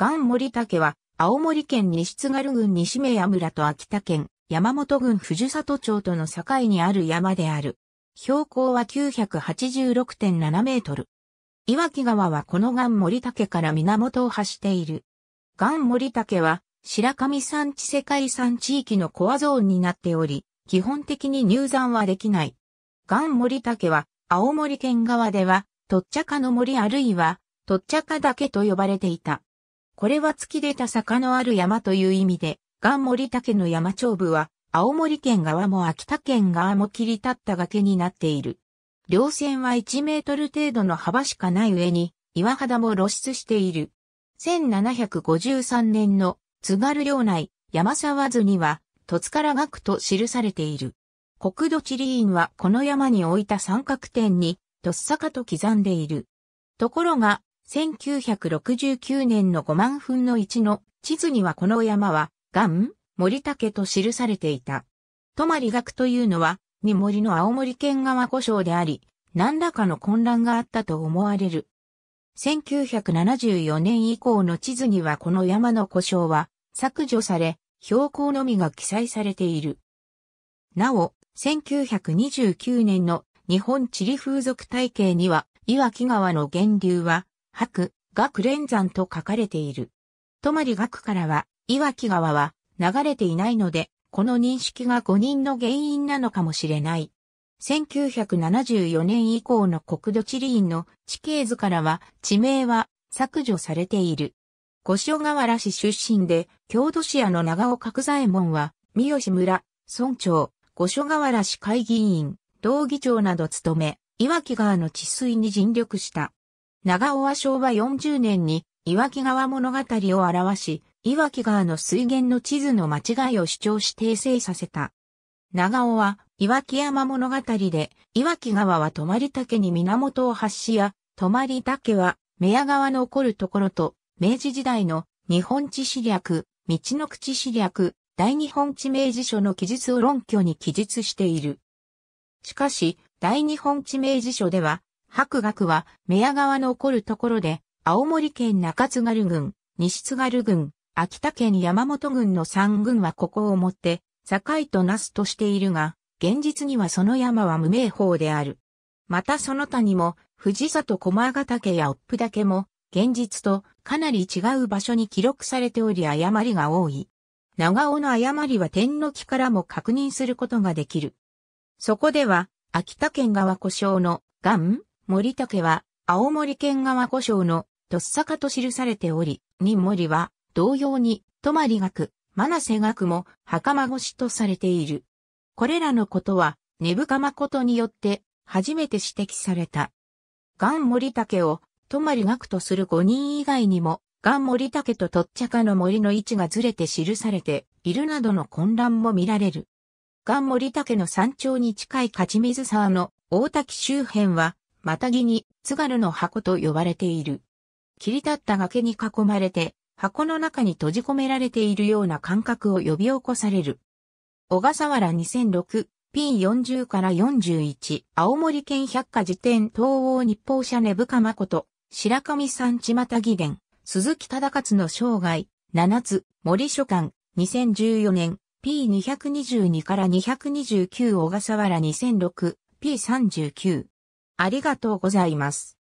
ガン森竹は、青森県西津軽郡西目屋村と秋田県山本郡藤里町との境にある山である。標高は986.7メートル。岩木川はこのガン森竹から源を発している。ガン森竹は白神山地世界遺産地域のコアゾーンになっており、基本的に入山はできない。ガン森竹は青森県側では、とっちゃかの森あるいは、とっちゃか岳と呼ばれていた。これは突き出た坂のある山という意味で、リ森ケの山頂部は、青森県側も秋田県側も切り立った崖になっている。稜線は1メートル程度の幅しかない上に、岩肌も露出している。1753年の津軽領内山沢図には、戸つから岳と記されている。国土地理院はこの山に置いた三角点に、とっさかと刻んでいる。ところが、1969年の5万分の1の地図にはこの山は、ガン、森竹と記されていた。泊まり学というのは、三森の青森県側故障であり、何らかの混乱があったと思われる。1974年以降の地図にはこの山の故障は削除され、標高のみが記載されている。なお、1929年の日本地理風俗体系には、岩木川の源流は白、岳連山と書かれている。泊岳からは、岩木川は流れていないので、この認識が誤認の原因なのかもしれない。1974年以降の国土地理院の地形図からは地名は削除されている。五所川原市出身で、郷土市屋の長尾角左衛門は、三好村、村長、五所川原市会議員、道議長など務め、岩木川の治水に尽力した。長尾は昭和40年に岩木川物語を表し、岩木川の水源の地図の間違いを主張し訂正させた。長尾は岩木山物語で、岩木川は泊竹に源を発しや、泊竹は宮川の起こるところと、明治時代の日本地史略、道の口史略、大日本地名辞書の記述を論拠に記述している。しかし、大日本地名辞書では、白学は、宮川の起こるところで、青森県中津軽郡、西津軽郡、秋田県山本郡の三郡はここをもって、境となすとしているが、現実にはその山は無名峰である。またその他にも、藤里駒ヶ岳や奥布岳も、現実とかなり違う場所に記録されており誤りが多い。長尾の誤りは天の木からも確認することができる。そこでは、秋田県川故障の、岩、森竹は、青森県側故障の、とっさかと記されており、任森は、同様に、泊まり学、真瀬学も、袴越とされている。これらのことは、根深誠によって、初めて指摘された。ガン森竹を、泊まり学とする5人以外にも、ガン森竹ととっちゃかの森の位置がずれて記されているなどの混乱も見られる。ガン森竹の山頂に近い勝水沢の大滝周辺は、またぎに津軽の箱と呼ばれている。切り立った崖に囲まれて、箱の中に閉じ込められているような感覚を呼び起こされる。小笠原 2006P40 から41青森県百科事典東欧日報社根深誠白神山地またぎ伝鈴木忠勝の生涯7つ森書館2014年 P222 から229小笠原 2006P39 ありがとうございます。